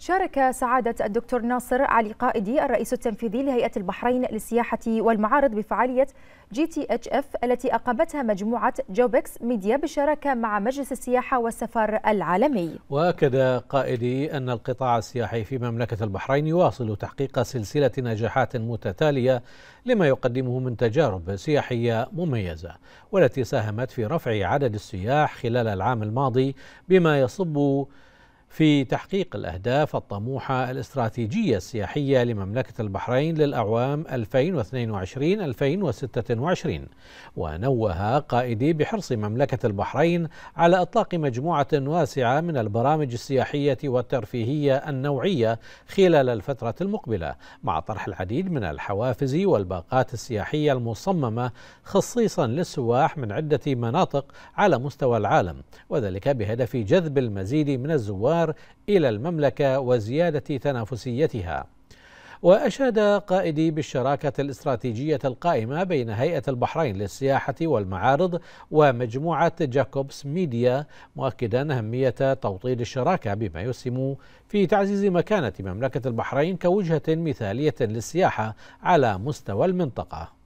شارك سعادة الدكتور ناصر علي قائدي الرئيس التنفيذي لهيئة البحرين للسياحة والمعارض بفعالية جي تي اتش اف التي أقامتها مجموعة جوبكس ميديا بالشراكة مع مجلس السياحة والسفر العالمي وأكد قائدي أن القطاع السياحي في مملكة البحرين يواصل تحقيق سلسلة نجاحات متتالية لما يقدمه من تجارب سياحية مميزة والتي ساهمت في رفع عدد السياح خلال العام الماضي بما يصب في تحقيق الأهداف الطموحة الاستراتيجية السياحية لمملكة البحرين للأعوام 2022-2026 ونوه قائدي بحرص مملكة البحرين على إطلاق مجموعة واسعة من البرامج السياحية والترفيهية النوعية خلال الفترة المقبلة مع طرح العديد من الحوافز والباقات السياحية المصممة خصيصا للسواح من عدة مناطق على مستوى العالم وذلك بهدف جذب المزيد من الزوار الأسعار إلى المملكة وزيادة تنافسيتها وأشاد قائدي بالشراكة الاستراتيجية القائمة بين هيئة البحرين للسياحة والمعارض ومجموعة جاكوبس ميديا مؤكدا أهمية توطيد الشراكة بما يسهم في تعزيز مكانة مملكة البحرين كوجهة مثالية للسياحة على مستوى المنطقة